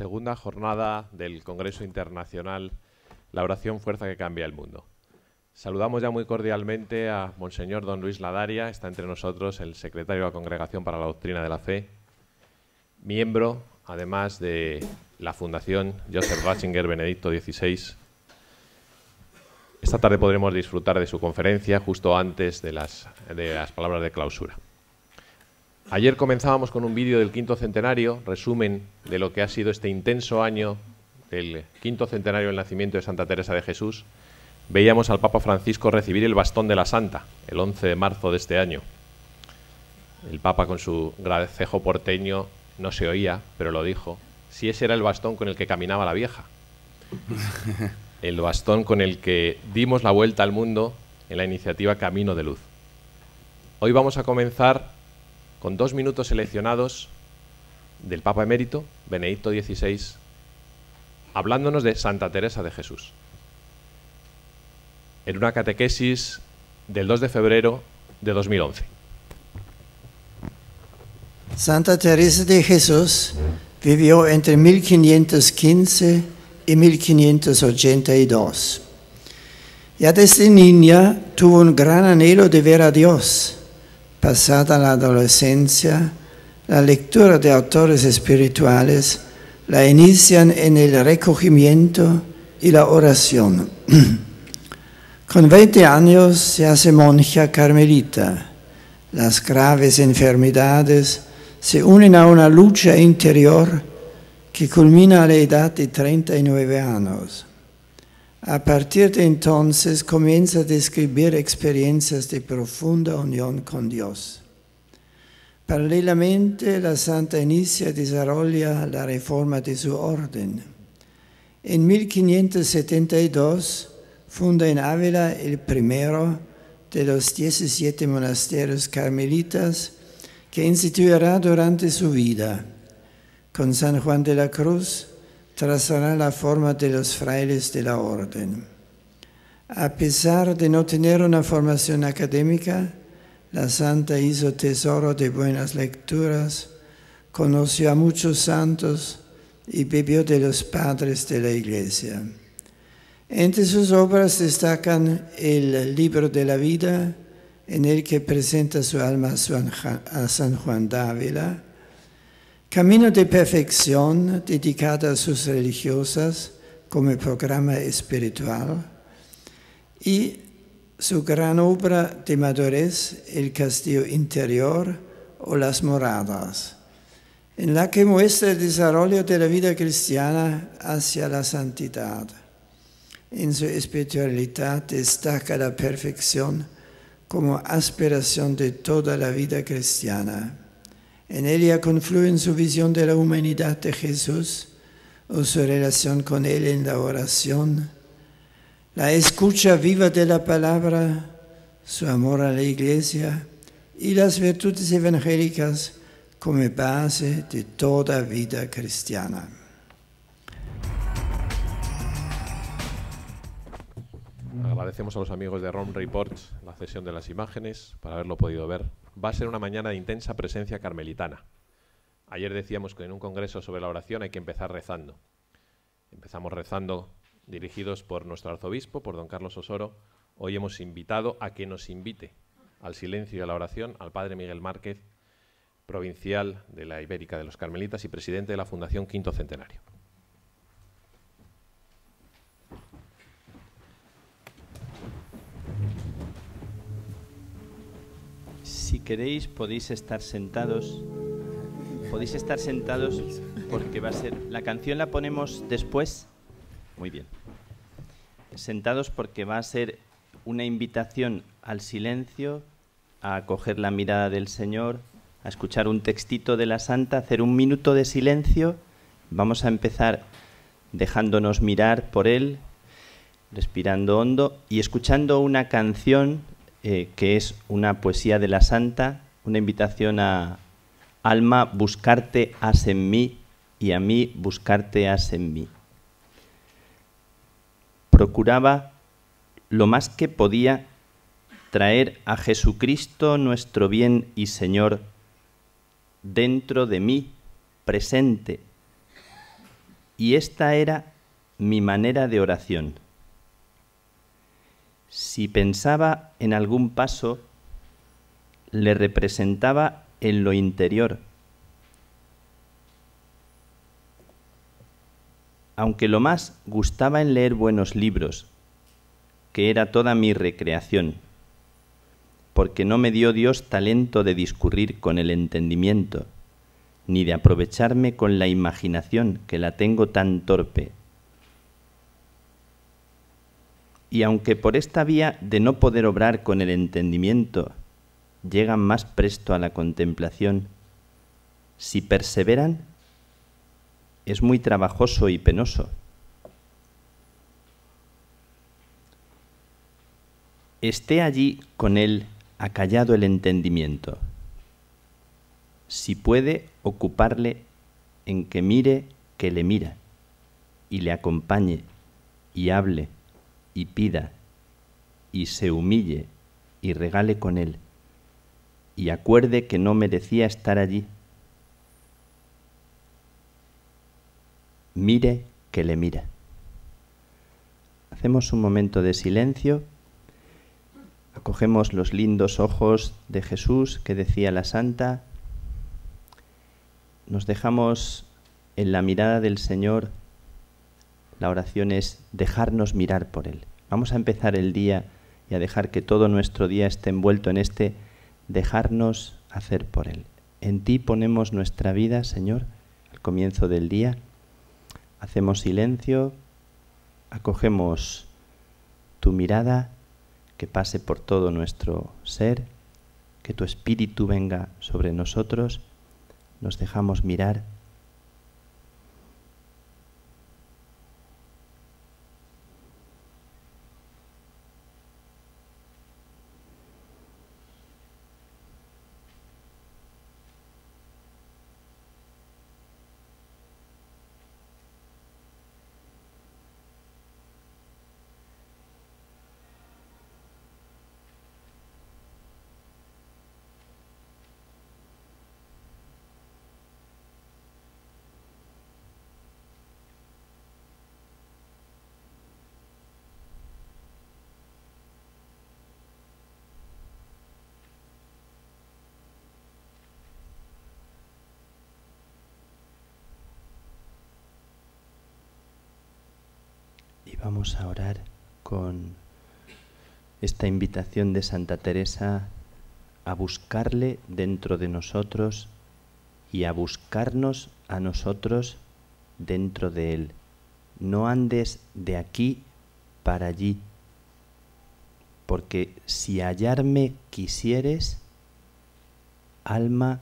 segunda jornada del Congreso Internacional La Oración Fuerza que Cambia el Mundo. Saludamos ya muy cordialmente a Monseñor Don Luis Ladaria, está entre nosotros el secretario de la Congregación para la Doctrina de la Fe, miembro además de la Fundación Joseph Ratzinger Benedicto XVI. Esta tarde podremos disfrutar de su conferencia justo antes de las, de las palabras de clausura. Ayer comenzábamos con un vídeo del quinto centenario, resumen de lo que ha sido este intenso año del quinto centenario del nacimiento de Santa Teresa de Jesús. Veíamos al Papa Francisco recibir el bastón de la Santa el 11 de marzo de este año. El Papa con su gracejo porteño no se oía, pero lo dijo. Si ese era el bastón con el que caminaba la vieja. El bastón con el que dimos la vuelta al mundo en la iniciativa Camino de Luz. Hoy vamos a comenzar con dos minutos seleccionados del Papa Emérito, Benedicto XVI, hablándonos de Santa Teresa de Jesús. En una catequesis del 2 de febrero de 2011. Santa Teresa de Jesús vivió entre 1515 y 1582. Ya desde niña tuvo un gran anhelo de ver a Dios Pasada la adolescencia, la lectura de autores espirituales la inician en el recogimiento y la oración. Con 20 años se hace monja carmelita. Las graves enfermedades se unen a una lucha interior que culmina a la edad de 39 años. A partir de entonces comienza a describir experiencias de profunda unión con Dios. Paralelamente, la Santa Inicia desarrolla la reforma de su orden. En 1572 funda en Ávila el primero de los 17 monasterios carmelitas que instituirá durante su vida. Con San Juan de la Cruz trazará la forma de los frailes de la orden. A pesar de no tener una formación académica, la santa hizo tesoro de buenas lecturas, conoció a muchos santos y bebió de los padres de la iglesia. Entre sus obras destacan el libro de la vida, en el que presenta su alma a San Juan Dávila, Camino de perfección dedicada a sus religiosas como programa espiritual y su gran obra de madurez, El Castillo Interior o Las Moradas, en la que muestra el desarrollo de la vida cristiana hacia la santidad. En su espiritualidad destaca la perfección como aspiración de toda la vida cristiana. En ella confluyen su visión de la humanidad de Jesús o su relación con Él en la oración, la escucha viva de la palabra, su amor a la iglesia y las virtudes evangélicas como base de toda vida cristiana. Agradecemos a los amigos de Rome Reports la cesión de las imágenes para haberlo podido ver va a ser una mañana de intensa presencia carmelitana. Ayer decíamos que en un congreso sobre la oración hay que empezar rezando. Empezamos rezando dirigidos por nuestro arzobispo, por don Carlos Osoro. Hoy hemos invitado a que nos invite al silencio y a la oración al padre Miguel Márquez, provincial de la Ibérica de los Carmelitas y presidente de la Fundación Quinto Centenario. si queréis podéis estar sentados. Podéis estar sentados porque va a ser... La canción la ponemos después. Muy bien. Sentados porque va a ser una invitación al silencio, a acoger la mirada del Señor, a escuchar un textito de la Santa, hacer un minuto de silencio. Vamos a empezar dejándonos mirar por Él, respirando hondo y escuchando una canción eh, que es una poesía de la Santa, una invitación a Alma, buscarte has en mí y a mí buscarte has en mí. Procuraba lo más que podía traer a Jesucristo nuestro bien y Señor dentro de mí, presente. Y esta era mi manera de oración si pensaba en algún paso, le representaba en lo interior. Aunque lo más gustaba en leer buenos libros, que era toda mi recreación, porque no me dio Dios talento de discurrir con el entendimiento, ni de aprovecharme con la imaginación, que la tengo tan torpe Y aunque por esta vía de no poder obrar con el entendimiento llegan más presto a la contemplación, si perseveran, es muy trabajoso y penoso. Esté allí con él acallado el entendimiento, si puede ocuparle en que mire que le mira y le acompañe y hable y pida y se humille y regale con él y acuerde que no merecía estar allí. Mire que le mira. Hacemos un momento de silencio, acogemos los lindos ojos de Jesús que decía la santa, nos dejamos en la mirada del Señor, la oración es dejarnos mirar por Él. Vamos a empezar el día y a dejar que todo nuestro día esté envuelto en este dejarnos hacer por Él. En ti ponemos nuestra vida, Señor, al comienzo del día. Hacemos silencio, acogemos tu mirada, que pase por todo nuestro ser, que tu espíritu venga sobre nosotros, nos dejamos mirar Vamos a orar con esta invitación de Santa Teresa a buscarle dentro de nosotros y a buscarnos a nosotros dentro de Él. No andes de aquí para allí, porque si hallarme quisieres, alma,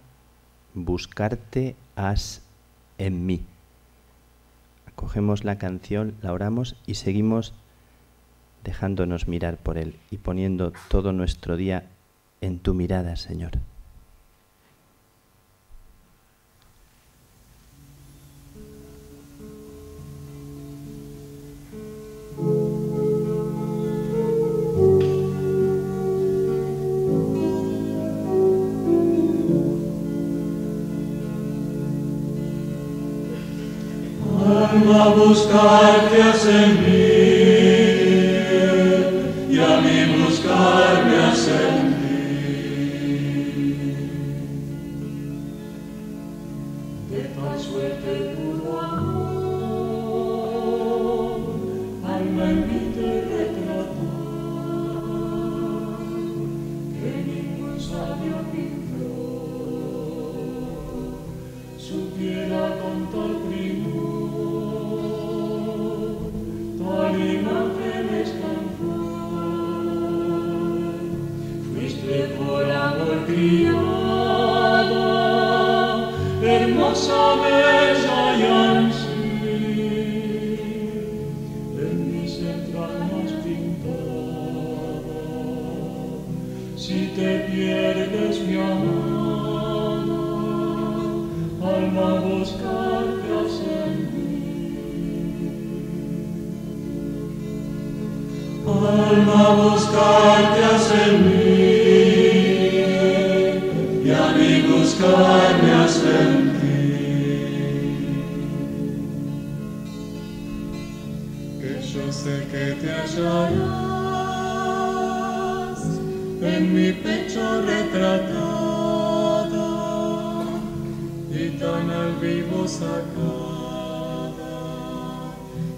buscarte has en mí cogemos la canción, la oramos y seguimos dejándonos mirar por Él y poniendo todo nuestro día en tu mirada, Señor. God.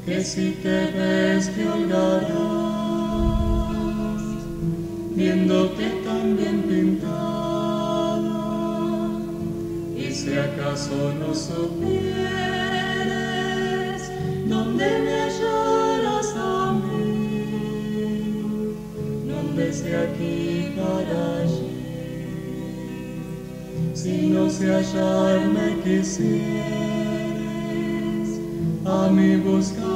que si te ves te holgarás, viéndote tan bien pintada, y si acaso no supieres dónde me hallarás a mí, dónde desde aquí para allí, si no se hallarme quisieres, a mí buscar.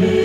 me.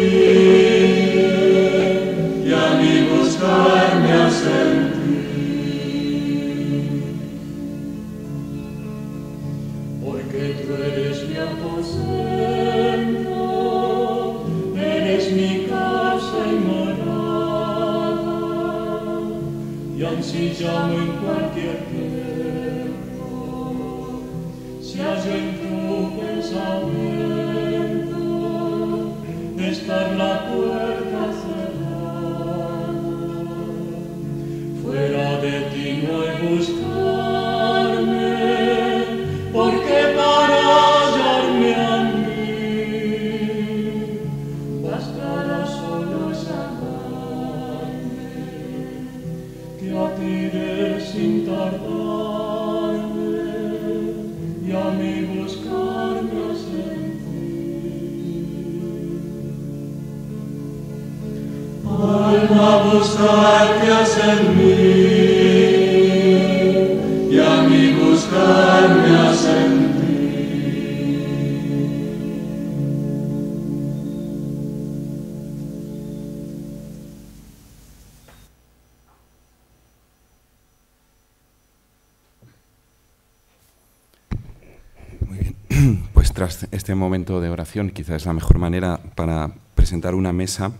tras este momento de oración, quizás es la mejor manera para presentar una mesa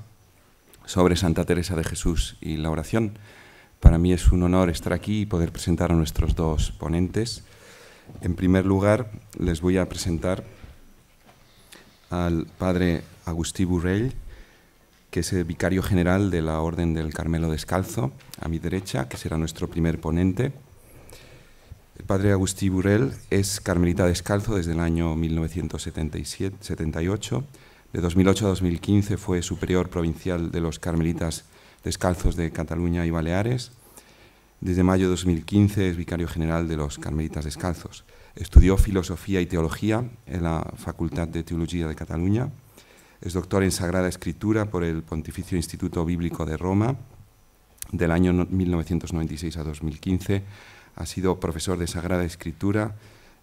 sobre Santa Teresa de Jesús y la oración. Para mí es un honor estar aquí y poder presentar a nuestros dos ponentes. En primer lugar, les voy a presentar al padre Agustí Burrell, que es el vicario general de la Orden del Carmelo Descalzo, a mi derecha, que será nuestro primer ponente. El padre Agustí burrell es carmelita descalzo desde el año 1978. De 2008 a 2015 fue superior provincial de los carmelitas descalzos de Cataluña y Baleares. Desde mayo de 2015 es vicario general de los carmelitas descalzos. Estudió filosofía y teología en la Facultad de Teología de Cataluña. Es doctor en Sagrada Escritura por el Pontificio Instituto Bíblico de Roma del año 1996 a 2015 ha sido profesor de Sagrada Escritura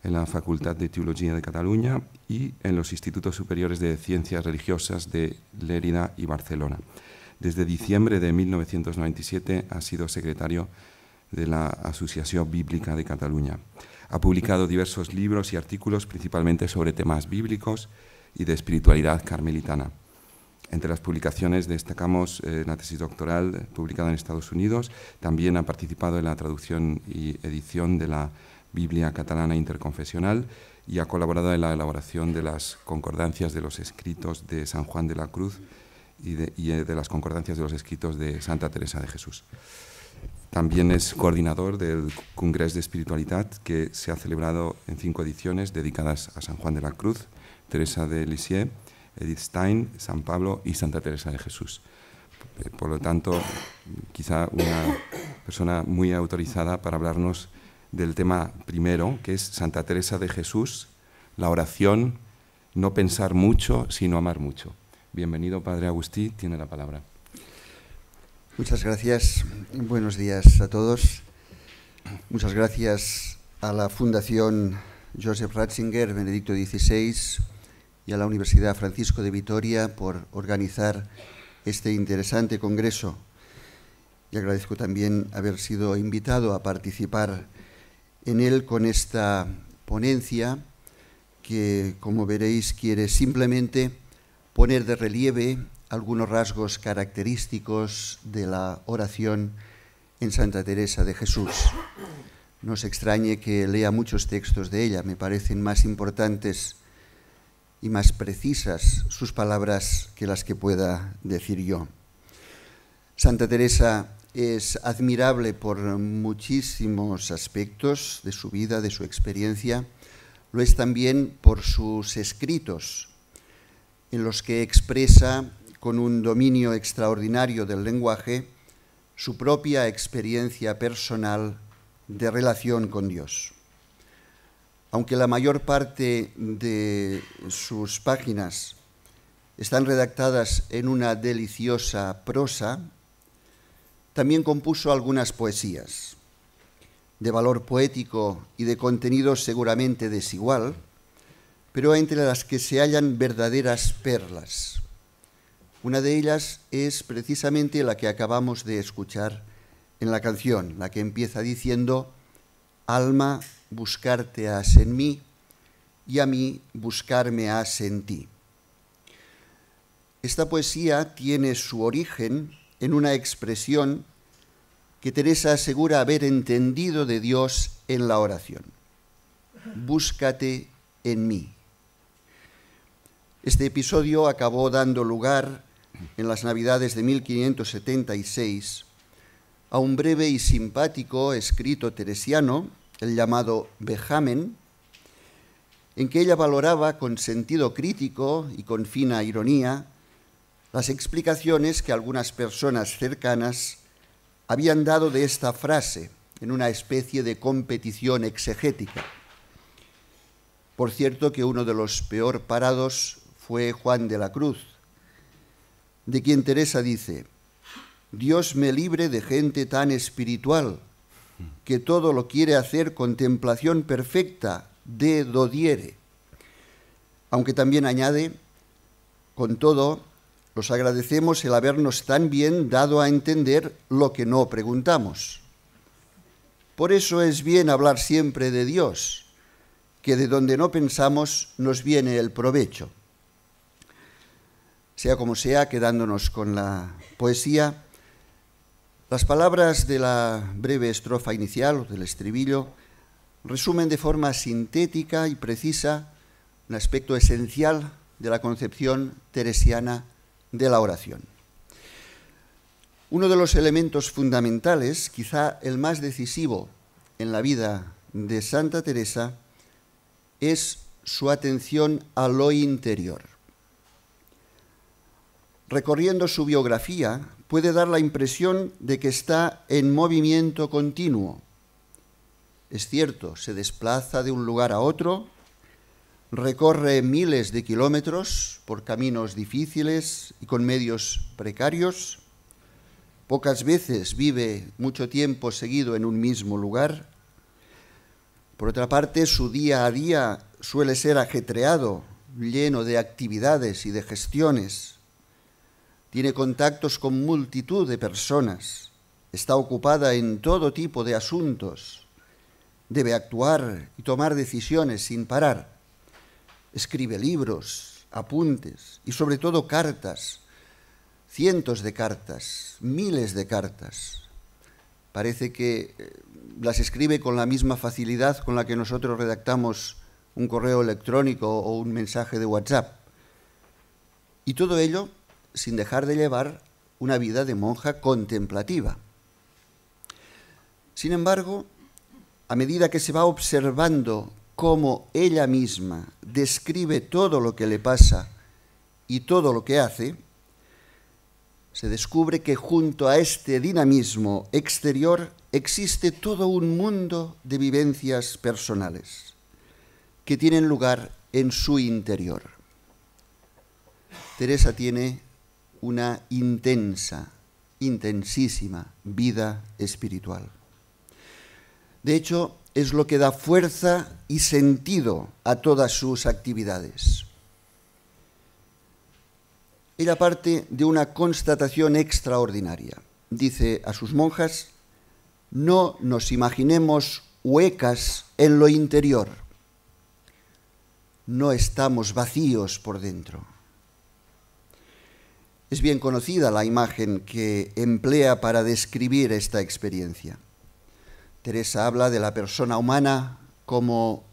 en la Facultad de Teología de Cataluña y en los Institutos Superiores de Ciencias Religiosas de Lérida y Barcelona. Desde diciembre de 1997 ha sido secretario de la Asociación Bíblica de Cataluña. Ha publicado diversos libros y artículos, principalmente sobre temas bíblicos y de espiritualidad carmelitana. Entre las publicaciones destacamos eh, la tesis doctoral publicada en Estados Unidos. También ha participado en la traducción y edición de la Biblia catalana interconfesional y ha colaborado en la elaboración de las concordancias de los escritos de San Juan de la Cruz y de, eh, las concordancias de los escritos de Santa Teresa de Jesús. También es coordinador del Congreso de Espiritualidad que se ha celebrado en cinco ediciones dedicadas a San Juan de la Cruz, Teresa de Lisieux, Edith Stein, San Pablo y Santa Teresa de Jesús. Eh, por lo tanto, quizá una persona muy autorizada para hablarnos del tema primero, que es Santa Teresa de Jesús, la oración, no pensar mucho, sino amar mucho. Bienvenido, Padre agustín tiene la palabra. Muchas gracias, buenos días a todos. Muchas gracias a la Fundación Joseph Ratzinger, Benedicto XVI, y a la Universidad Francisco de Vitoria por organizar este interesante congreso. Y agradezco también haber sido invitado a participar en él con esta ponencia que, como veréis, quiere simplemente poner de relieve algunos rasgos característicos de la oración en Santa Teresa de Jesús. No se extrañe que lea muchos textos de ella, me parecen más importantes y más precisas sus palabras que las que pueda decir yo. Santa Teresa es admirable por muchísimos aspectos de su vida, de su experiencia. Lo es también por sus escritos, en los que expresa con un dominio extraordinario del lenguaje su propia experiencia personal de relación con Dios aunque la mayor parte de sus páginas están redactadas en una deliciosa prosa, también compuso algunas poesías, de valor poético y de contenido seguramente desigual, pero entre las que se hallan verdaderas perlas. Una de ellas es precisamente la que acabamos de escuchar en la canción, la que empieza diciendo, Alma buscarte has en mí y a mí buscarme has en ti. Esta poesía tiene su origen en una expresión que Teresa asegura haber entendido de Dios en la oración. Búscate en mí. Este episodio acabó dando lugar en las Navidades de 1576 a un breve y simpático escrito teresiano el llamado Bejamen, en que ella valoraba con sentido crítico y con fina ironía las explicaciones que algunas personas cercanas habían dado de esta frase en una especie de competición exegética. Por cierto que uno de los peor parados fue Juan de la Cruz, de quien Teresa dice, Dios me libre de gente tan espiritual que todo lo quiere hacer contemplación perfecta de dodiere. Aunque también añade, con todo, los agradecemos el habernos tan bien dado a entender lo que no preguntamos. Por eso es bien hablar siempre de Dios, que de donde no pensamos nos viene el provecho. Sea como sea, quedándonos con la poesía, las palabras de la breve estrofa inicial del estribillo resumen de forma sintética y precisa un aspecto esencial de la concepción teresiana de la oración. Uno de los elementos fundamentales, quizá el más decisivo en la vida de Santa Teresa, es su atención a lo interior. Recorriendo su biografía, puede dar la impresión de que está en movimiento continuo. Es cierto, se desplaza de un lugar a otro, recorre miles de kilómetros por caminos difíciles y con medios precarios, pocas veces vive mucho tiempo seguido en un mismo lugar. Por otra parte, su día a día suele ser ajetreado, lleno de actividades y de gestiones tiene contactos con multitud de personas, está ocupada en todo tipo de asuntos, debe actuar y tomar decisiones sin parar, escribe libros, apuntes y sobre todo cartas, cientos de cartas, miles de cartas. Parece que eh, las escribe con la misma facilidad con la que nosotros redactamos un correo electrónico o un mensaje de WhatsApp. Y todo ello sin dejar de llevar una vida de monja contemplativa. Sin embargo, a medida que se va observando cómo ella misma describe todo lo que le pasa y todo lo que hace, se descubre que junto a este dinamismo exterior existe todo un mundo de vivencias personales que tienen lugar en su interior. Teresa tiene una intensa, intensísima vida espiritual. De hecho, es lo que da fuerza y sentido a todas sus actividades. Era parte de una constatación extraordinaria. Dice a sus monjas, no nos imaginemos huecas en lo interior. No estamos vacíos por dentro es bien conocida la imagen que emplea para describir esta experiencia. Teresa habla de la persona humana como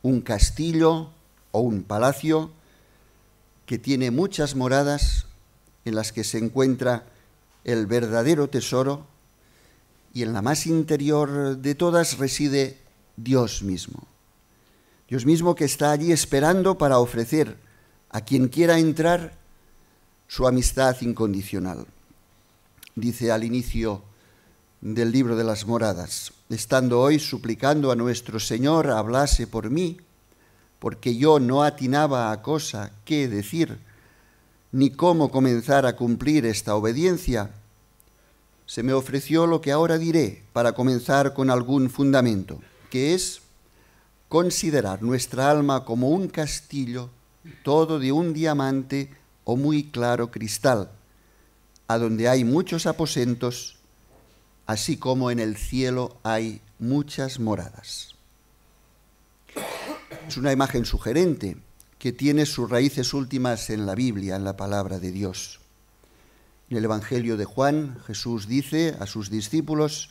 un castillo o un palacio que tiene muchas moradas en las que se encuentra el verdadero tesoro y en la más interior de todas reside Dios mismo. Dios mismo que está allí esperando para ofrecer a quien quiera entrar su amistad incondicional. Dice al inicio del libro de las moradas, estando hoy suplicando a nuestro Señor hablase por mí, porque yo no atinaba a cosa qué decir, ni cómo comenzar a cumplir esta obediencia, se me ofreció lo que ahora diré para comenzar con algún fundamento, que es considerar nuestra alma como un castillo, todo de un diamante, o muy claro cristal, a donde hay muchos aposentos, así como en el cielo hay muchas moradas. Es una imagen sugerente que tiene sus raíces últimas en la Biblia, en la palabra de Dios. En el Evangelio de Juan, Jesús dice a sus discípulos,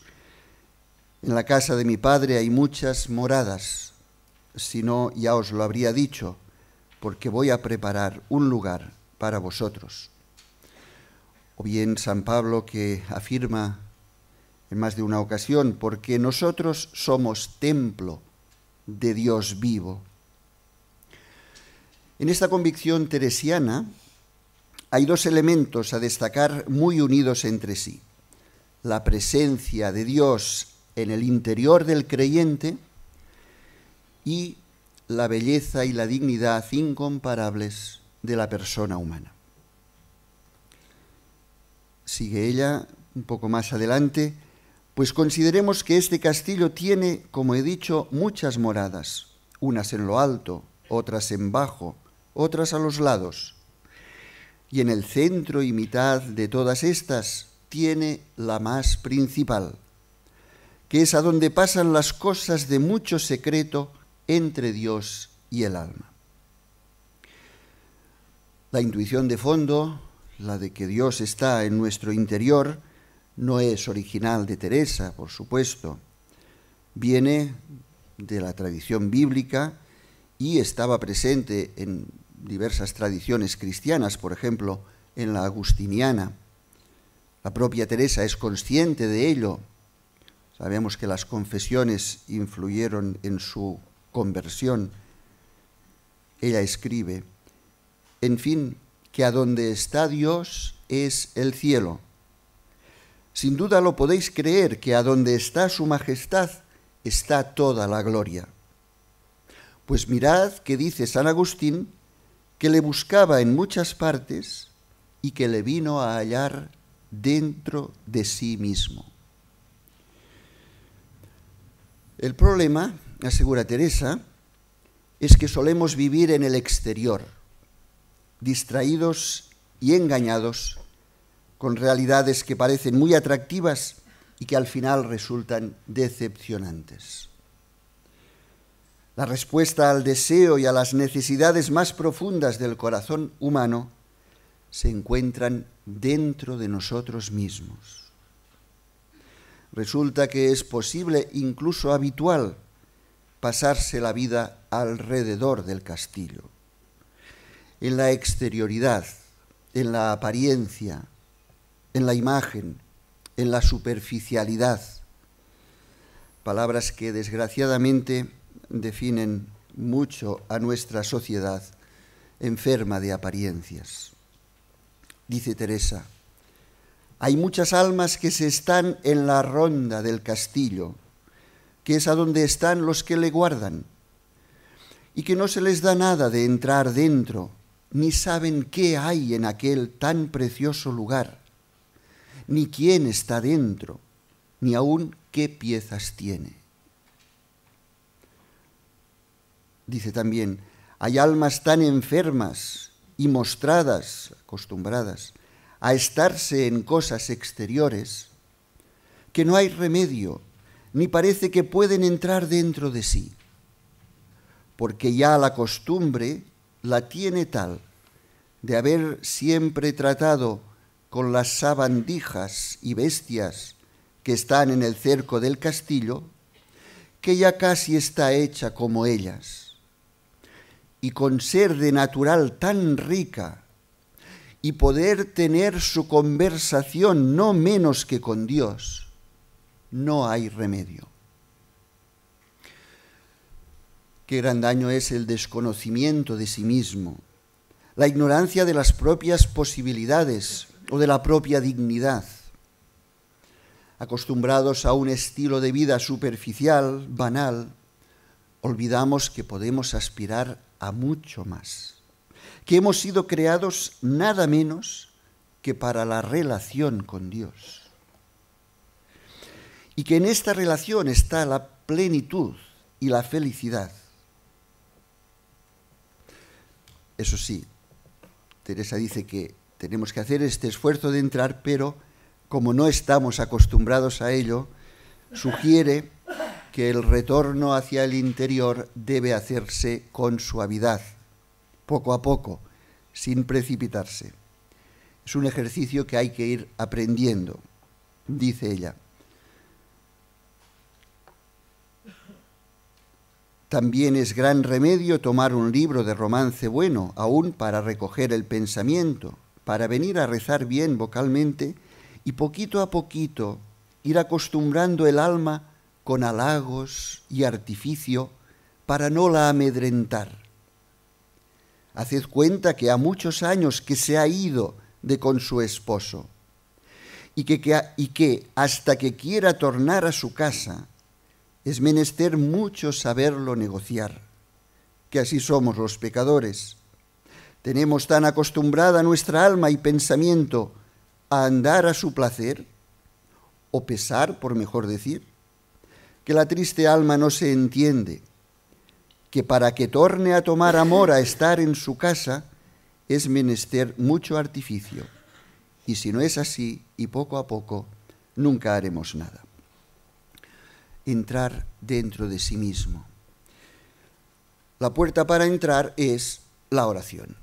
en la casa de mi Padre hay muchas moradas, si no ya os lo habría dicho, porque voy a preparar un lugar para vosotros. O bien San Pablo que afirma en más de una ocasión, porque nosotros somos templo de Dios vivo. En esta convicción teresiana hay dos elementos a destacar muy unidos entre sí. La presencia de Dios en el interior del creyente y la belleza y la dignidad incomparables de la persona humana. Sigue ella un poco más adelante, pues consideremos que este castillo tiene, como he dicho, muchas moradas, unas en lo alto, otras en bajo, otras a los lados. Y en el centro y mitad de todas estas tiene la más principal, que es a donde pasan las cosas de mucho secreto entre Dios y el alma. La intuición de fondo, la de que Dios está en nuestro interior, no es original de Teresa, por supuesto. Viene de la tradición bíblica y estaba presente en diversas tradiciones cristianas, por ejemplo, en la agustiniana. La propia Teresa es consciente de ello. Sabemos que las confesiones influyeron en su conversión. Ella escribe, en fin, que a donde está Dios es el cielo. Sin duda lo podéis creer, que a donde está su majestad está toda la gloria. Pues mirad que dice San Agustín que le buscaba en muchas partes y que le vino a hallar dentro de sí mismo. El problema, asegura Teresa, es que solemos vivir en el exterior distraídos y engañados con realidades que parecen muy atractivas y que al final resultan decepcionantes. La respuesta al deseo y a las necesidades más profundas del corazón humano se encuentran dentro de nosotros mismos. Resulta que es posible, incluso habitual, pasarse la vida alrededor del castillo en la exterioridad, en la apariencia, en la imagen, en la superficialidad. Palabras que desgraciadamente definen mucho a nuestra sociedad enferma de apariencias. Dice Teresa, hay muchas almas que se están en la ronda del castillo, que es a donde están los que le guardan, y que no se les da nada de entrar dentro, ni saben qué hay en aquel tan precioso lugar, ni quién está dentro, ni aún qué piezas tiene. Dice también, hay almas tan enfermas y mostradas, acostumbradas, a estarse en cosas exteriores, que no hay remedio, ni parece que pueden entrar dentro de sí, porque ya la costumbre la tiene tal de haber siempre tratado con las sabandijas y bestias que están en el cerco del castillo, que ya casi está hecha como ellas, y con ser de natural tan rica, y poder tener su conversación no menos que con Dios, no hay remedio. Qué gran daño es el desconocimiento de sí mismo, la ignorancia de las propias posibilidades o de la propia dignidad. Acostumbrados a un estilo de vida superficial, banal, olvidamos que podemos aspirar a mucho más, que hemos sido creados nada menos que para la relación con Dios. Y que en esta relación está la plenitud y la felicidad. Eso sí, Teresa dice que tenemos que hacer este esfuerzo de entrar, pero como no estamos acostumbrados a ello, sugiere que el retorno hacia el interior debe hacerse con suavidad, poco a poco, sin precipitarse. Es un ejercicio que hay que ir aprendiendo, dice ella. También es gran remedio tomar un libro de romance bueno, aún para recoger el pensamiento, para venir a rezar bien vocalmente y poquito a poquito ir acostumbrando el alma con halagos y artificio para no la amedrentar. Haced cuenta que ha muchos años que se ha ido de con su esposo y que, y que hasta que quiera tornar a su casa es menester mucho saberlo negociar, que así somos los pecadores. Tenemos tan acostumbrada nuestra alma y pensamiento a andar a su placer, o pesar, por mejor decir, que la triste alma no se entiende, que para que torne a tomar amor a estar en su casa, es menester mucho artificio, y si no es así, y poco a poco, nunca haremos nada entrar dentro de sí mismo. La puerta para entrar es la oración.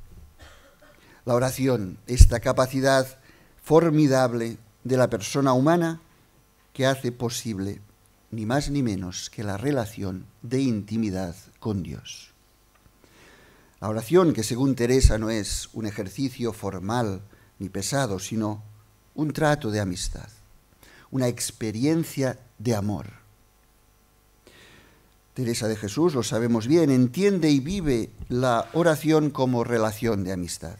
La oración, esta capacidad formidable de la persona humana que hace posible ni más ni menos que la relación de intimidad con Dios. La oración, que según Teresa no es un ejercicio formal ni pesado, sino un trato de amistad, una experiencia de amor Teresa de Jesús, lo sabemos bien, entiende y vive la oración como relación de amistad.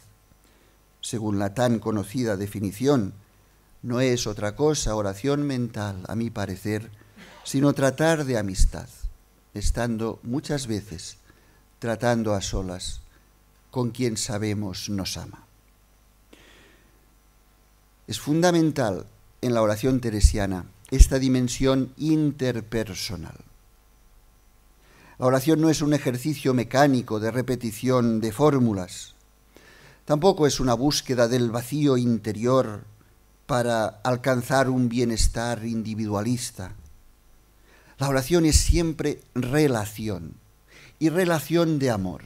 Según la tan conocida definición, no es otra cosa oración mental, a mi parecer, sino tratar de amistad, estando muchas veces tratando a solas con quien sabemos nos ama. Es fundamental en la oración teresiana esta dimensión interpersonal la oración no es un ejercicio mecánico de repetición de fórmulas. Tampoco es una búsqueda del vacío interior para alcanzar un bienestar individualista. La oración es siempre relación y relación de amor.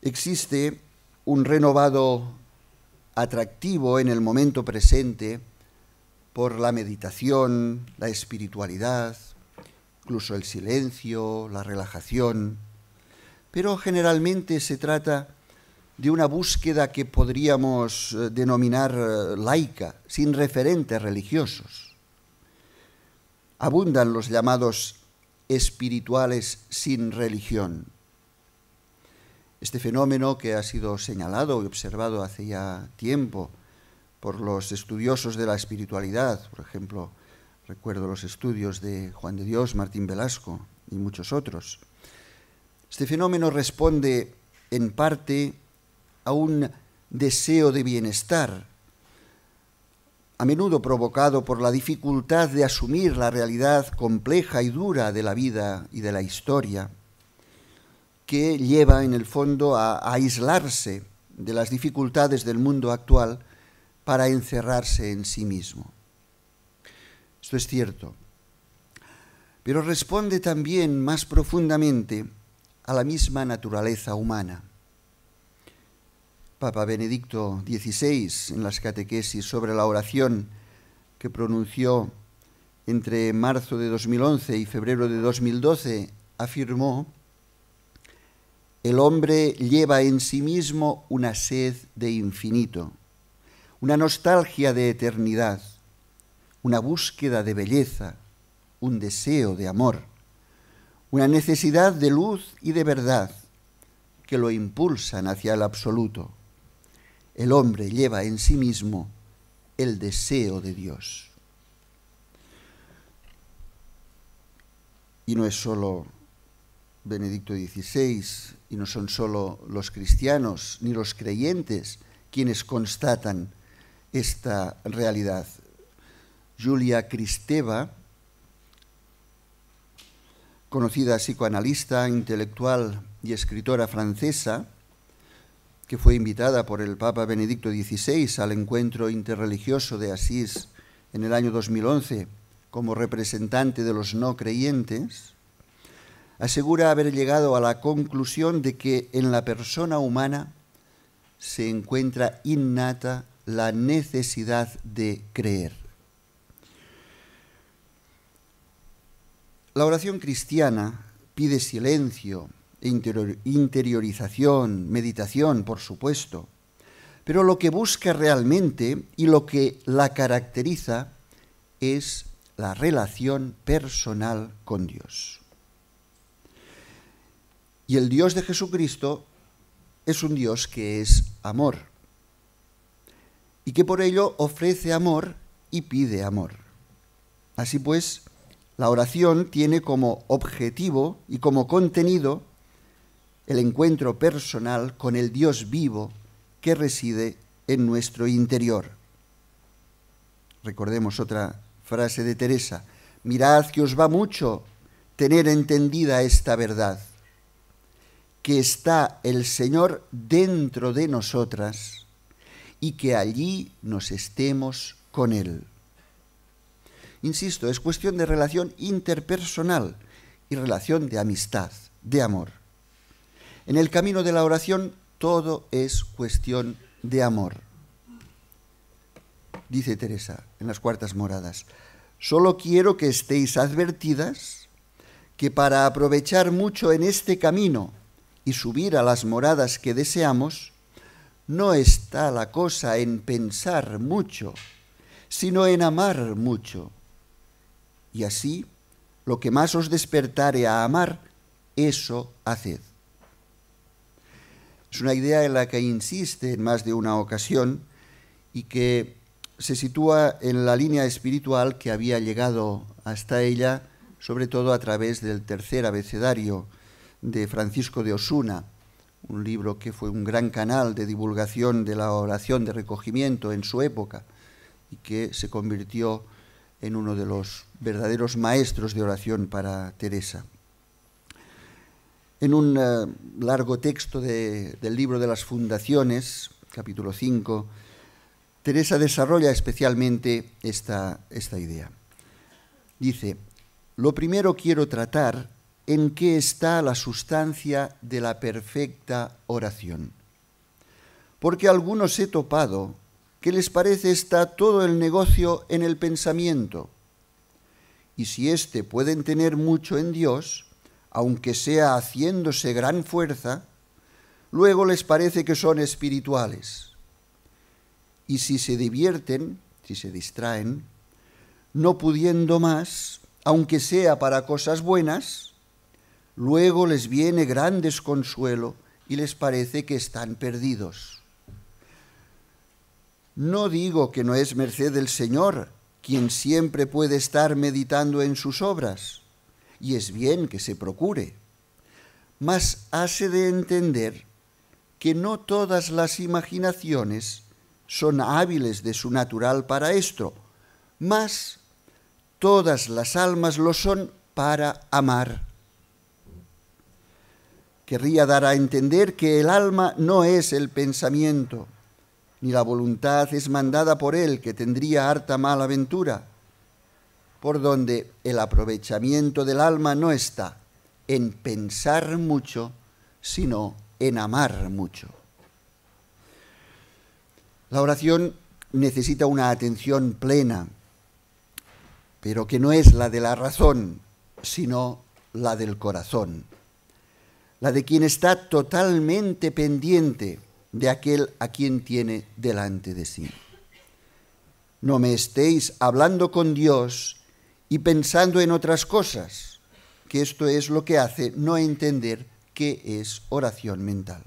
Existe un renovado atractivo en el momento presente por la meditación, la espiritualidad, incluso el silencio, la relajación, pero generalmente se trata de una búsqueda que podríamos eh, denominar eh, laica, sin referentes religiosos. Abundan los llamados espirituales sin religión. Este fenómeno que ha sido señalado y observado hace ya tiempo por los estudiosos de la espiritualidad, por ejemplo, Recuerdo los estudios de Juan de Dios, Martín Velasco y muchos otros. Este fenómeno responde en parte a un deseo de bienestar, a menudo provocado por la dificultad de asumir la realidad compleja y dura de la vida y de la historia, que lleva en el fondo a, aislarse de las dificultades del mundo actual para encerrarse en sí mismo. Esto es cierto. Pero responde también más profundamente a la misma naturaleza humana. Papa Benedicto XVI, en las catequesis sobre la oración que pronunció entre marzo de 2011 y febrero de 2012, afirmó, el hombre lleva en sí mismo una sed de infinito, una nostalgia de eternidad, una búsqueda de belleza, un deseo de amor, una necesidad de luz y de verdad que lo impulsan hacia el absoluto. El hombre lleva en sí mismo el deseo de Dios. Y no es solo Benedicto XVI, y no son solo los cristianos ni los creyentes quienes constatan esta realidad. Julia Cristeva, conocida psicoanalista, intelectual y escritora francesa, que fue invitada por el Papa Benedicto XVI al encuentro interreligioso de Asís en el año 2011 como representante de los no creyentes, asegura haber llegado a la conclusión de que en la persona humana se encuentra innata la necesidad de creer. La oración cristiana pide silencio, interiorización, meditación, por supuesto, pero lo que busca realmente y lo que la caracteriza es la relación personal con Dios. Y el Dios de Jesucristo es un Dios que es amor y que por ello ofrece amor y pide amor. Así pues, la oración tiene como objetivo y como contenido el encuentro personal con el Dios vivo que reside en nuestro interior. Recordemos otra frase de Teresa, mirad que os va mucho tener entendida esta verdad, que está el Señor dentro de nosotras y que allí nos estemos con Él. Insisto, es cuestión de relación interpersonal y relación de amistad, de amor. En el camino de la oración todo es cuestión de amor. Dice Teresa en las cuartas moradas, solo quiero que estéis advertidas que para aprovechar mucho en este camino y subir a las moradas que deseamos, no está la cosa en pensar mucho, sino en amar mucho y así, lo que más os despertare a amar, eso haced. Es una idea en la que insiste en más de una ocasión y que se sitúa en la línea espiritual que había llegado hasta ella, sobre todo a través del tercer abecedario de Francisco de Osuna, un libro que fue un gran canal de divulgación de la oración de recogimiento en su época y que se convirtió en uno de los verdaderos maestros de oración para Teresa. En un eh, largo texto del libro de las fundaciones, capítulo 5, Teresa desarrolla especialmente esta, esta idea. Dice, lo primero quiero tratar en qué está la sustancia de la perfecta oración. Porque algunos he topado ¿Qué les parece está todo el negocio en el pensamiento? Y si éste pueden tener mucho en Dios, aunque sea haciéndose gran fuerza, luego les parece que son espirituales. Y si se divierten, si se distraen, no pudiendo más, aunque sea para cosas buenas, luego les viene gran desconsuelo y les parece que están perdidos. No digo que no es merced del Señor, quien siempre puede estar meditando en sus obras, y es bien que se procure, mas hace de entender que no todas las imaginaciones son hábiles de su natural para esto, mas todas las almas lo son para amar. Querría dar a entender que el alma no es el pensamiento, ni la voluntad es mandada por él, que tendría harta mala ventura, por donde el aprovechamiento del alma no está en pensar mucho, sino en amar mucho. La oración necesita una atención plena, pero que no es la de la razón, sino la del corazón, la de quien está totalmente pendiente de aquel a quien tiene delante de sí. No me estéis hablando con Dios y pensando en otras cosas, que esto es lo que hace no entender qué es oración mental.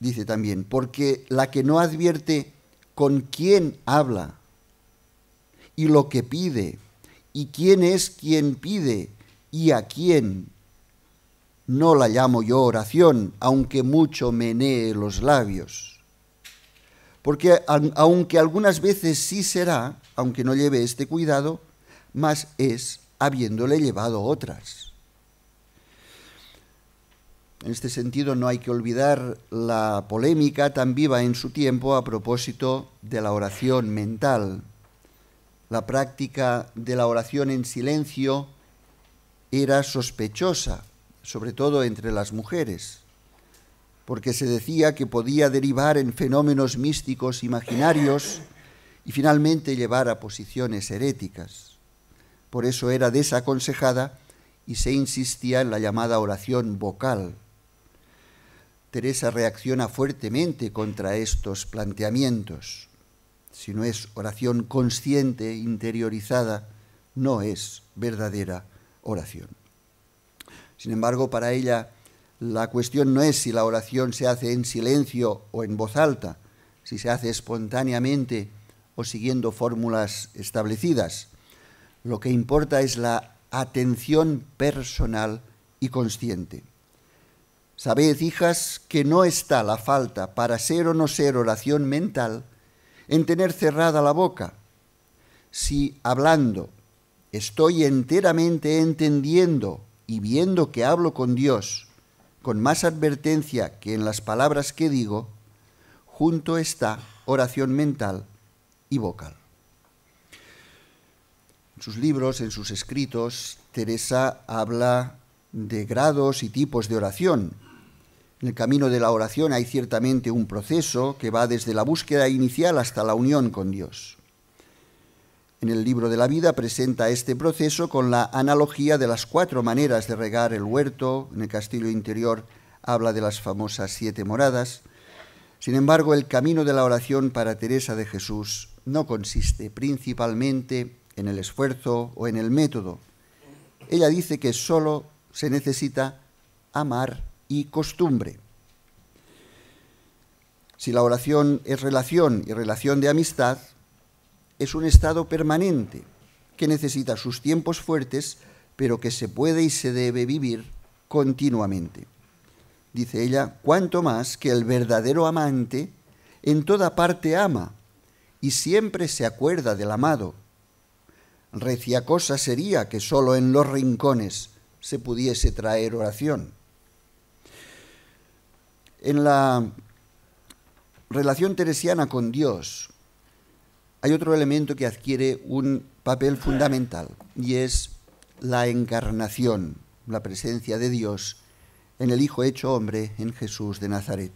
Dice también, porque la que no advierte con quién habla y lo que pide, y quién es quien pide y a quién no la llamo yo oración, aunque mucho menee los labios. Porque aunque algunas veces sí será, aunque no lleve este cuidado, más es habiéndole llevado otras. En este sentido, no hay que olvidar la polémica tan viva en su tiempo a propósito de la oración mental. La práctica de la oración en silencio era sospechosa sobre todo entre las mujeres, porque se decía que podía derivar en fenómenos místicos imaginarios y finalmente llevar a posiciones heréticas. Por eso era desaconsejada y se insistía en la llamada oración vocal. Teresa reacciona fuertemente contra estos planteamientos. Si no es oración consciente, interiorizada, no es verdadera oración. Sin embargo, para ella la cuestión no es si la oración se hace en silencio o en voz alta, si se hace espontáneamente o siguiendo fórmulas establecidas. Lo que importa es la atención personal y consciente. Sabed, hijas, que no está la falta para ser o no ser oración mental en tener cerrada la boca. Si hablando estoy enteramente entendiendo y viendo que hablo con Dios con más advertencia que en las palabras que digo, junto está oración mental y vocal. En sus libros, en sus escritos, Teresa habla de grados y tipos de oración. En el camino de la oración hay ciertamente un proceso que va desde la búsqueda inicial hasta la unión con Dios. En el libro de la vida presenta este proceso con la analogía de las cuatro maneras de regar el huerto. En el castillo interior habla de las famosas siete moradas. Sin embargo, el camino de la oración para Teresa de Jesús no consiste principalmente en el esfuerzo o en el método. Ella dice que solo se necesita amar y costumbre. Si la oración es relación y relación de amistad, es un estado permanente que necesita sus tiempos fuertes, pero que se puede y se debe vivir continuamente. Dice ella, cuanto más que el verdadero amante en toda parte ama y siempre se acuerda del amado. Recia cosa sería que solo en los rincones se pudiese traer oración. En la relación teresiana con Dios, hay otro elemento que adquiere un papel fundamental y es la encarnación, la presencia de Dios en el Hijo hecho hombre, en Jesús de Nazaret.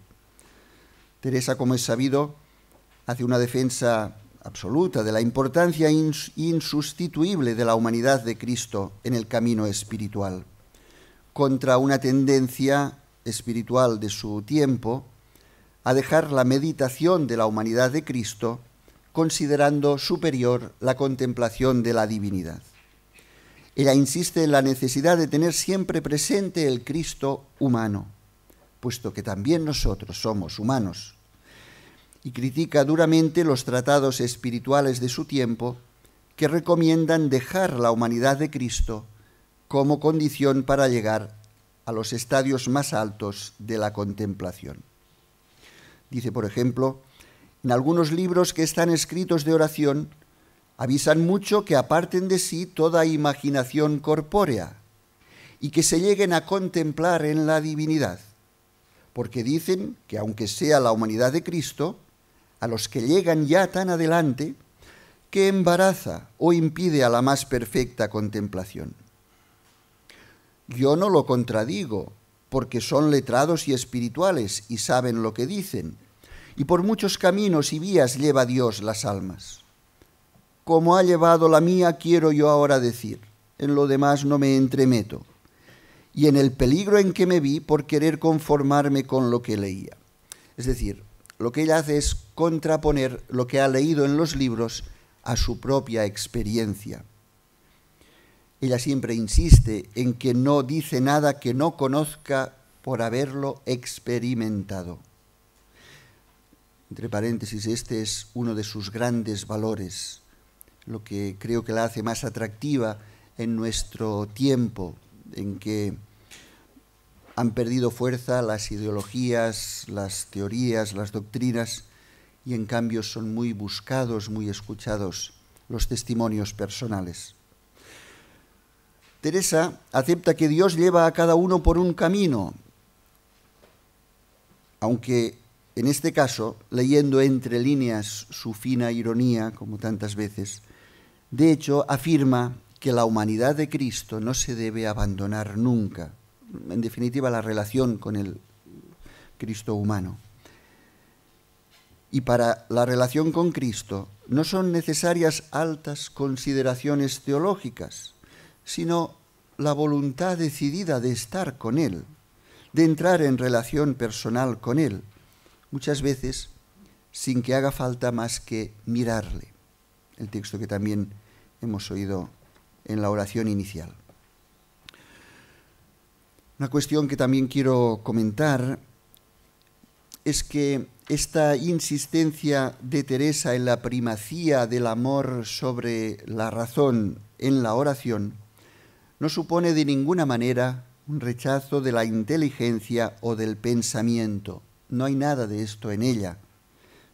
Teresa, como es sabido, hace una defensa absoluta de la importancia insustituible de la humanidad de Cristo en el camino espiritual, contra una tendencia espiritual de su tiempo a dejar la meditación de la humanidad de Cristo considerando superior la contemplación de la divinidad. Ella insiste en la necesidad de tener siempre presente el Cristo humano, puesto que también nosotros somos humanos, y critica duramente los tratados espirituales de su tiempo que recomiendan dejar la humanidad de Cristo como condición para llegar a los estadios más altos de la contemplación. Dice, por ejemplo, en algunos libros que están escritos de oración, avisan mucho que aparten de sí toda imaginación corpórea y que se lleguen a contemplar en la divinidad, porque dicen que aunque sea la humanidad de Cristo, a los que llegan ya tan adelante, que embaraza o impide a la más perfecta contemplación. Yo no lo contradigo, porque son letrados y espirituales y saben lo que dicen, y por muchos caminos y vías lleva Dios las almas. Como ha llevado la mía, quiero yo ahora decir, en lo demás no me entremeto, y en el peligro en que me vi por querer conformarme con lo que leía. Es decir, lo que ella hace es contraponer lo que ha leído en los libros a su propia experiencia. Ella siempre insiste en que no dice nada que no conozca por haberlo experimentado entre paréntesis, este es uno de sus grandes valores, lo que creo que la hace más atractiva en nuestro tiempo, en que han perdido fuerza las ideologías, las teorías, las doctrinas, y en cambio son muy buscados, muy escuchados los testimonios personales. Teresa acepta que Dios lleva a cada uno por un camino, aunque en este caso, leyendo entre líneas su fina ironía, como tantas veces, de hecho afirma que la humanidad de Cristo no se debe abandonar nunca, en definitiva la relación con el Cristo humano. Y para la relación con Cristo no son necesarias altas consideraciones teológicas, sino la voluntad decidida de estar con Él, de entrar en relación personal con Él, muchas veces sin que haga falta más que mirarle, el texto que también hemos oído en la oración inicial. Una cuestión que también quiero comentar es que esta insistencia de Teresa en la primacía del amor sobre la razón en la oración no supone de ninguna manera un rechazo de la inteligencia o del pensamiento. No hay nada de esto en ella.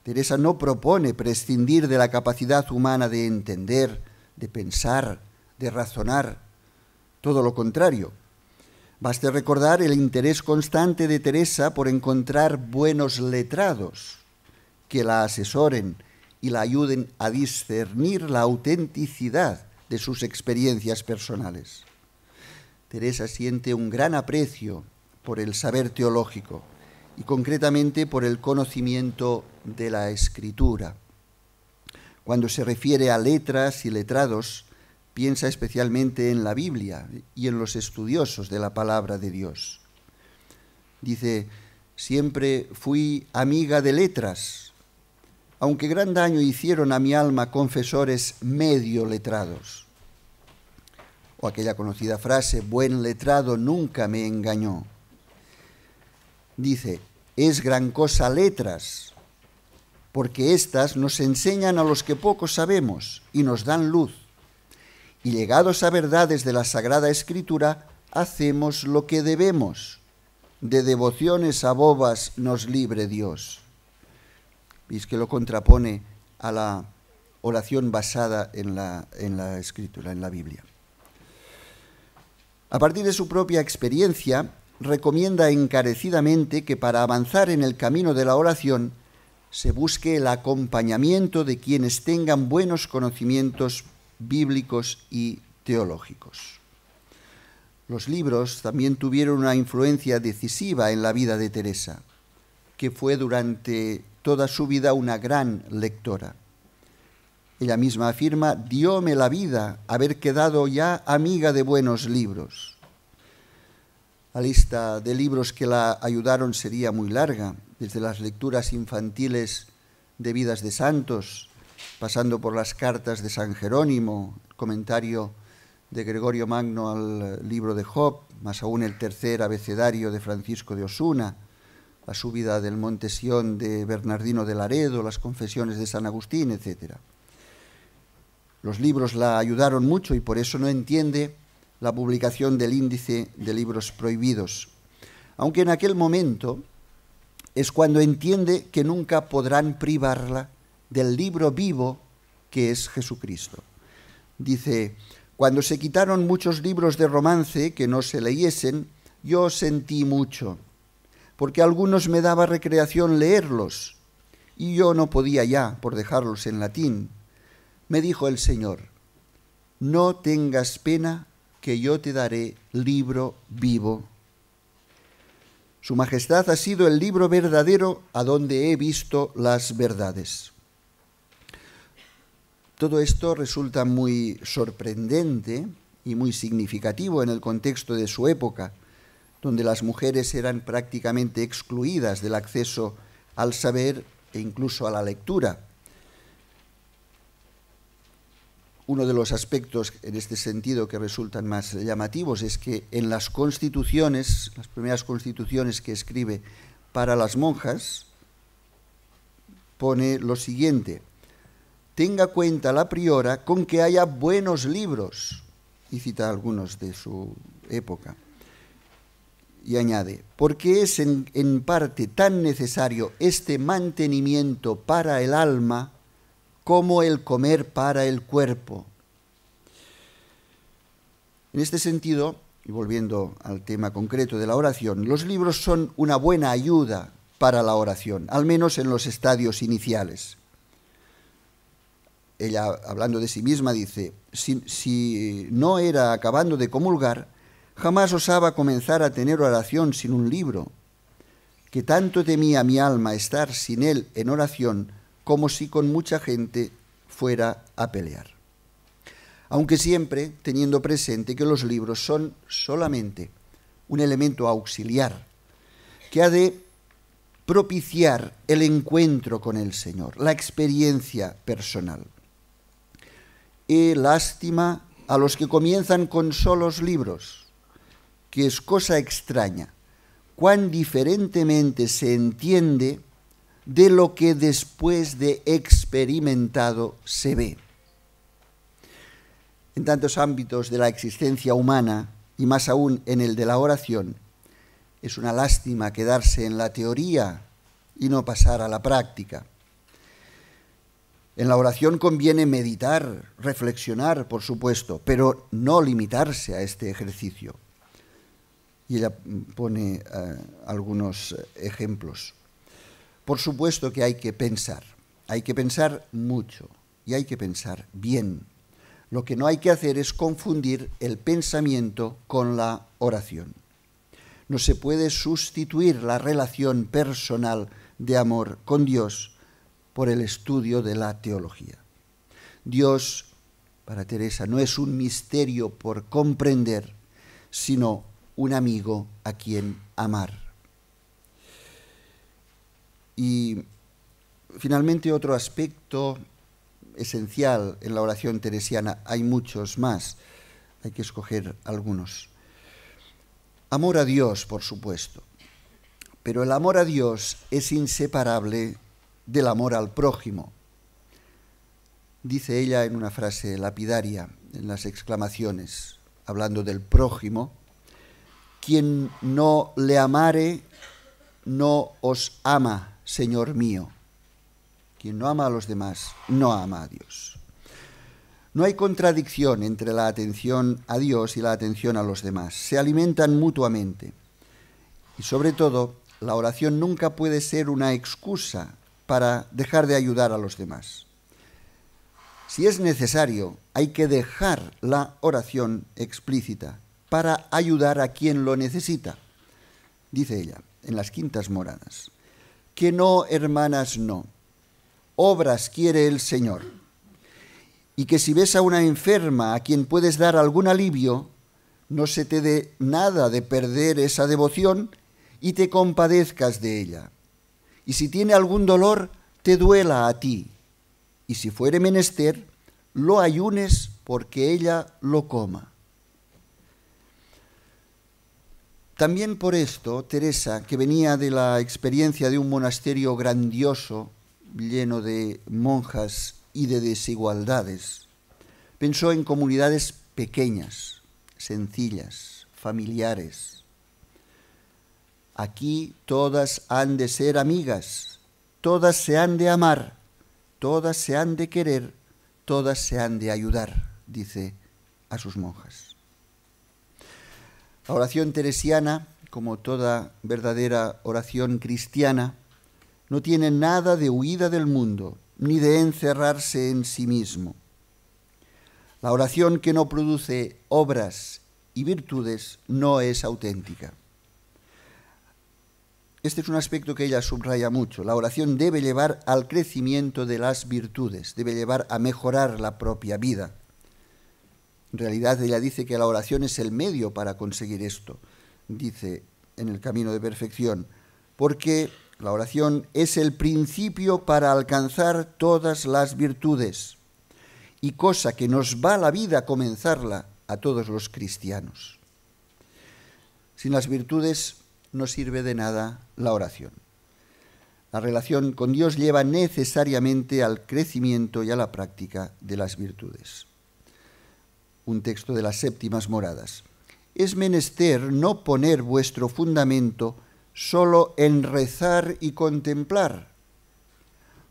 Teresa no propone prescindir de la capacidad humana de entender, de pensar, de razonar. Todo lo contrario. Baste recordar el interés constante de Teresa por encontrar buenos letrados que la asesoren y la ayuden a discernir la autenticidad de sus experiencias personales. Teresa siente un gran aprecio por el saber teológico y concretamente por el conocimiento de la escritura. Cuando se refiere a letras y letrados, piensa especialmente en la Biblia y en los estudiosos de la palabra de Dios. Dice, siempre fui amiga de letras, aunque gran daño hicieron a mi alma confesores medio letrados. O aquella conocida frase, buen letrado nunca me engañó dice, es gran cosa letras, porque éstas nos enseñan a los que poco sabemos y nos dan luz. Y llegados a verdades de la Sagrada Escritura, hacemos lo que debemos. De devociones a bobas nos libre Dios. es que lo contrapone a la oración basada en la, en la Escritura, en la Biblia. A partir de su propia experiencia, recomienda encarecidamente que para avanzar en el camino de la oración se busque el acompañamiento de quienes tengan buenos conocimientos bíblicos y teológicos. Los libros también tuvieron una influencia decisiva en la vida de Teresa, que fue durante toda su vida una gran lectora. Ella misma afirma, dióme la vida haber quedado ya amiga de buenos libros. La lista de libros que la ayudaron sería muy larga, desde las lecturas infantiles de vidas de santos, pasando por las cartas de San Jerónimo, el comentario de Gregorio Magno al libro de Job, más aún el tercer abecedario de Francisco de Osuna, la subida del Monte de Bernardino de Laredo, las confesiones de San Agustín, etc. Los libros la ayudaron mucho y por eso no entiende la publicación del índice de libros prohibidos, aunque en aquel momento es cuando entiende que nunca podrán privarla del libro vivo que es Jesucristo. Dice, cuando se quitaron muchos libros de romance que no se leyesen, yo sentí mucho, porque algunos me daba recreación leerlos, y yo no podía ya por dejarlos en latín. Me dijo el Señor, no tengas pena que yo te daré libro vivo. Su majestad ha sido el libro verdadero a donde he visto las verdades. Todo esto resulta muy sorprendente y muy significativo en el contexto de su época, donde las mujeres eran prácticamente excluidas del acceso al saber e incluso a la lectura. Uno de los aspectos en este sentido que resultan más llamativos es que en las constituciones, las primeras constituciones que escribe para las monjas, pone lo siguiente, tenga cuenta la priora con que haya buenos libros, y cita algunos de su época, y añade, porque es en, parte tan necesario este mantenimiento para el alma, como el comer para el cuerpo. En este sentido, y volviendo al tema concreto de la oración, los libros son una buena ayuda para la oración, al menos en los estadios iniciales. Ella, hablando de sí misma, dice, si, no era acabando de comulgar, jamás osaba comenzar a tener oración sin un libro, que tanto temía mi alma estar sin él en oración, como si con mucha gente fuera a pelear. Aunque siempre teniendo presente que los libros son solamente un elemento auxiliar que ha de propiciar el encuentro con el Señor, la experiencia personal. Y lástima a los que comienzan con solos libros, que es cosa extraña, cuán diferentemente se entiende de lo que después de experimentado se ve. En tantos ámbitos de la existencia humana, y más aún en el de la oración, es una lástima quedarse en la teoría y no pasar a la práctica. En la oración conviene meditar, reflexionar, por supuesto, pero no limitarse a este ejercicio. Y ella pone eh, algunos eh, ejemplos. Por supuesto que hay que pensar, hay que pensar mucho y hay que pensar bien. Lo que no hay que hacer es confundir el pensamiento con la oración. No se puede sustituir la relación personal de amor con Dios por el estudio de la teología. Dios, para Teresa, no es un misterio por comprender, sino un amigo a quien amar. Y finalmente otro aspecto esencial en la oración teresiana, hay muchos más, hay que escoger algunos. Amor a Dios, por supuesto, pero el amor a Dios es inseparable del amor al prójimo. Dice ella en una frase lapidaria, en las exclamaciones, hablando del prójimo, quien no le amare no os ama Señor mío. Quien no ama a los demás, no ama a Dios. No hay contradicción entre la atención a Dios y la atención a los demás. Se alimentan mutuamente. Y sobre todo, la oración nunca puede ser una excusa para dejar de ayudar a los demás. Si es necesario, hay que dejar la oración explícita para ayudar a quien lo necesita, dice ella, en las quintas moradas que no, hermanas, no. Obras quiere el Señor. Y que si ves a una enferma a quien puedes dar algún alivio, no se te dé nada de perder esa devoción y te compadezcas de ella. Y si tiene algún dolor, te duela a ti. Y si fuere menester, lo ayunes porque ella lo coma. También por esto, Teresa, que venía de la experiencia de un monasterio grandioso, lleno de monjas y de desigualdades, pensó en comunidades pequeñas, sencillas, familiares. Aquí todas han de ser amigas, todas se han de amar, todas se han de querer, todas se han de ayudar, dice a sus monjas. La oración teresiana, como toda verdadera oración cristiana, no tiene nada de huida del mundo, ni de encerrarse en sí mismo. La oración que no produce obras y virtudes no es auténtica. Este es un aspecto que ella subraya mucho. La oración debe llevar al crecimiento de las virtudes, debe llevar a mejorar la propia vida. En realidad ella dice que la oración es el medio para conseguir esto, dice en el camino de perfección, porque la oración es el principio para alcanzar todas las virtudes y cosa que nos va la vida comenzarla a todos los cristianos. Sin las virtudes no sirve de nada la oración. La relación con Dios lleva necesariamente al crecimiento y a la práctica de las virtudes un texto de las séptimas moradas. Es menester no poner vuestro fundamento solo en rezar y contemplar,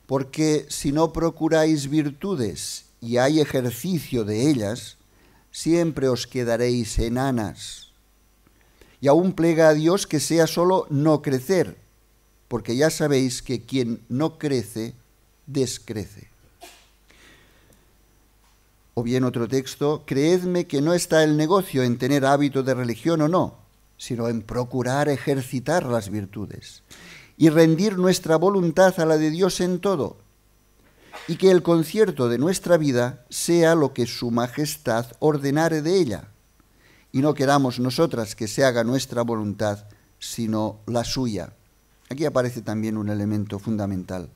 porque si no procuráis virtudes y hay ejercicio de ellas, siempre os quedaréis enanas. Y aún plega a Dios que sea solo no crecer, porque ya sabéis que quien no crece, descrece. O bien otro texto, creedme que no está el negocio en tener hábito de religión o no, sino en procurar ejercitar las virtudes y rendir nuestra voluntad a la de Dios en todo, y que el concierto de nuestra vida sea lo que Su Majestad ordenare de ella, y no queramos nosotras que se haga nuestra voluntad, sino la suya. Aquí aparece también un elemento fundamental,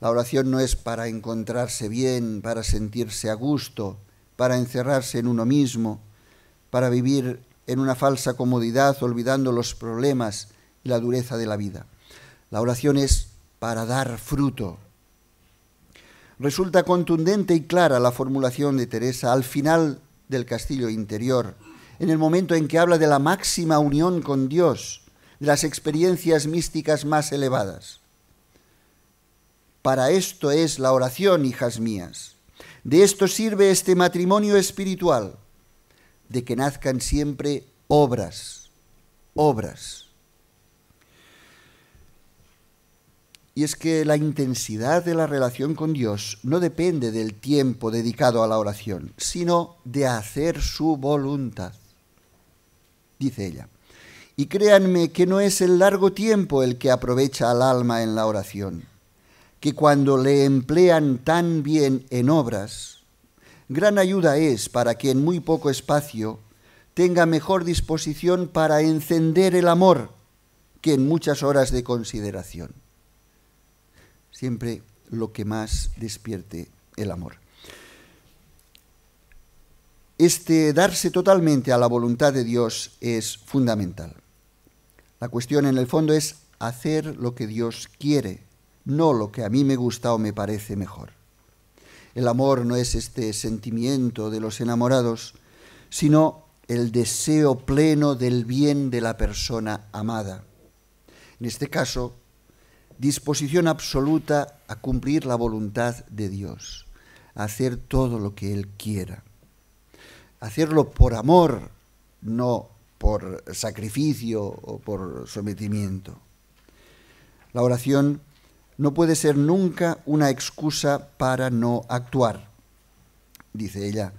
la oración no es para encontrarse bien, para sentirse a gusto, para encerrarse en uno mismo, para vivir en una falsa comodidad olvidando los problemas y la dureza de la vida. La oración es para dar fruto. Resulta contundente y clara la formulación de Teresa al final del castillo interior, en el momento en que habla de la máxima unión con Dios, de las experiencias místicas más elevadas. Para esto es la oración, hijas mías. De esto sirve este matrimonio espiritual, de que nazcan siempre obras, obras. Y es que la intensidad de la relación con Dios no depende del tiempo dedicado a la oración, sino de hacer su voluntad, dice ella. Y créanme que no es el largo tiempo el que aprovecha al alma en la oración que cuando le emplean tan bien en obras, gran ayuda es para que en muy poco espacio tenga mejor disposición para encender el amor que en muchas horas de consideración. Siempre lo que más despierte el amor. Este darse totalmente a la voluntad de Dios es fundamental. La cuestión en el fondo es hacer lo que Dios quiere no lo que a mí me gusta o me parece mejor. El amor no es este sentimiento de los enamorados, sino el deseo pleno del bien de la persona amada. En este caso, disposición absoluta a cumplir la voluntad de Dios, a hacer todo lo que Él quiera. Hacerlo por amor, no por sacrificio o por sometimiento. La oración no puede ser nunca una excusa para no actuar, dice ella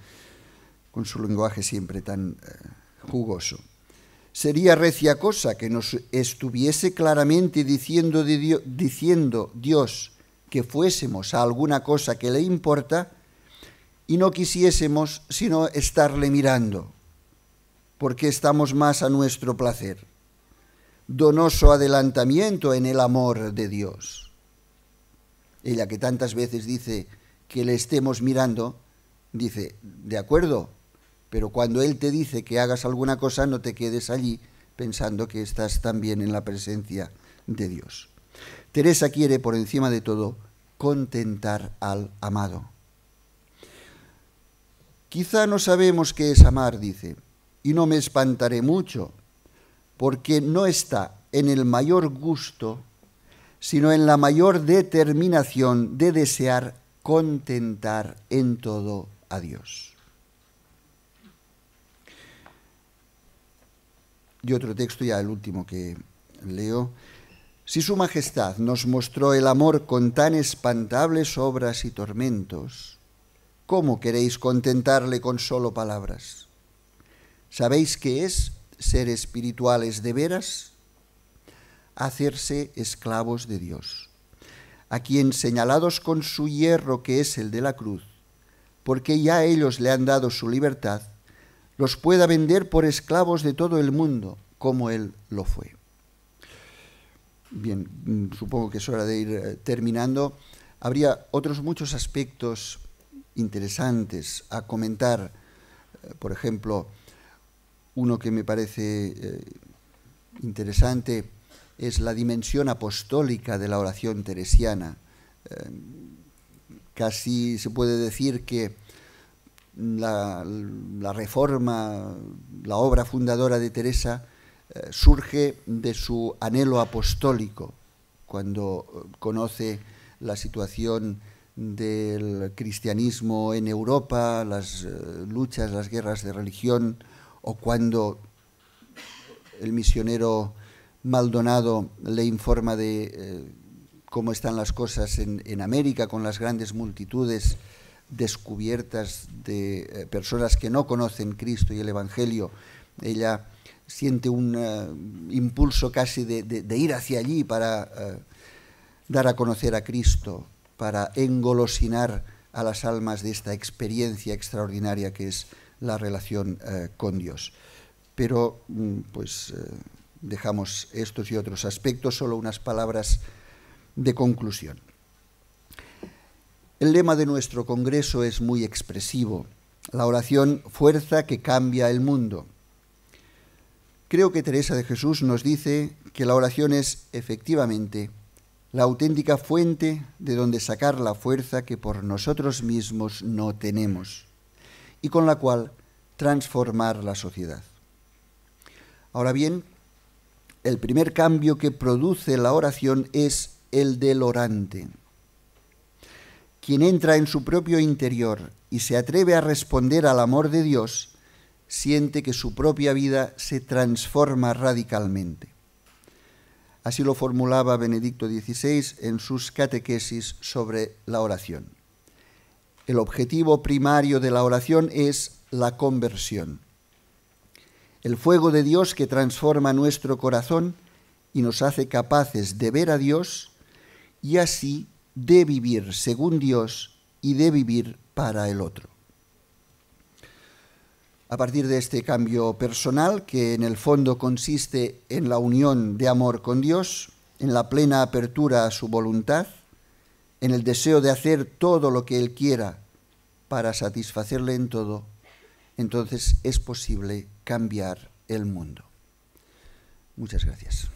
con su lenguaje siempre tan eh, jugoso. Sería recia cosa que nos estuviese claramente diciendo Dios que fuésemos a alguna cosa que le importa y no quisiésemos sino estarle mirando, porque estamos más a nuestro placer. Donoso adelantamiento en el amor de Dios ella que tantas veces dice que le estemos mirando, dice, de acuerdo, pero cuando Él te dice que hagas alguna cosa, no te quedes allí pensando que estás también en la presencia de Dios. Teresa quiere, por encima de todo, contentar al amado. Quizá no sabemos qué es amar, dice, y no me espantaré mucho, porque no está en el mayor gusto sino en la mayor determinación de desear contentar en todo a Dios. Y otro texto, ya el último que leo. Si Su Majestad nos mostró el amor con tan espantables obras y tormentos, ¿cómo queréis contentarle con solo palabras? ¿Sabéis qué es ser espirituales de veras? hacerse esclavos de Dios, a quien señalados con su hierro que es el de la cruz, porque ya ellos le han dado su libertad, los pueda vender por esclavos de todo el mundo, como él lo fue. Bien, mm, supongo que es hora de ir eh, terminando. Habría otros muchos aspectos interesantes a comentar. Eh, por ejemplo, uno que me parece eh, interesante es la dimensión apostólica de la oración teresiana. Eh, casi se puede decir que la, reforma, la obra fundadora de Teresa, eh, surge de su anhelo apostólico, cuando eh, conoce la situación del cristianismo en Europa, las luchas, las guerras de religión, o cuando el misionero Maldonado le informa de eh, cómo están las cosas en, América con las grandes multitudes descubiertas de eh, personas que no conocen Cristo y el Evangelio. Ella siente un eh, impulso casi de, ir hacia allí para dar a conocer a Cristo, para engolosinar a las almas de esta experiencia extraordinaria que es la relación con Dios. Pero, mm, pues, Dejamos estos y otros aspectos, solo unas palabras de conclusión. El lema de nuestro Congreso es muy expresivo. La oración fuerza que cambia el mundo. Creo que Teresa de Jesús nos dice que la oración es efectivamente la auténtica fuente de donde sacar la fuerza que por nosotros mismos no tenemos y con la cual transformar la sociedad. Ahora bien, el primer cambio que produce la oración es el del orante. Quien entra en su propio interior y se atreve a responder al amor de Dios, siente que su propia vida se transforma radicalmente. Así lo formulaba Benedicto XVI en sus catequesis sobre la oración. El objetivo primario de la oración es la conversión el fuego de Dios que transforma nuestro corazón y nos hace capaces de ver a Dios y así de vivir según Dios y de vivir para el otro. A partir de este cambio personal, que en el fondo consiste en la unión de amor con Dios, en la plena apertura a su voluntad, en el deseo de hacer todo lo que Él quiera para satisfacerle en todo, entonces es posible cambiar el mundo. Muchas gracias.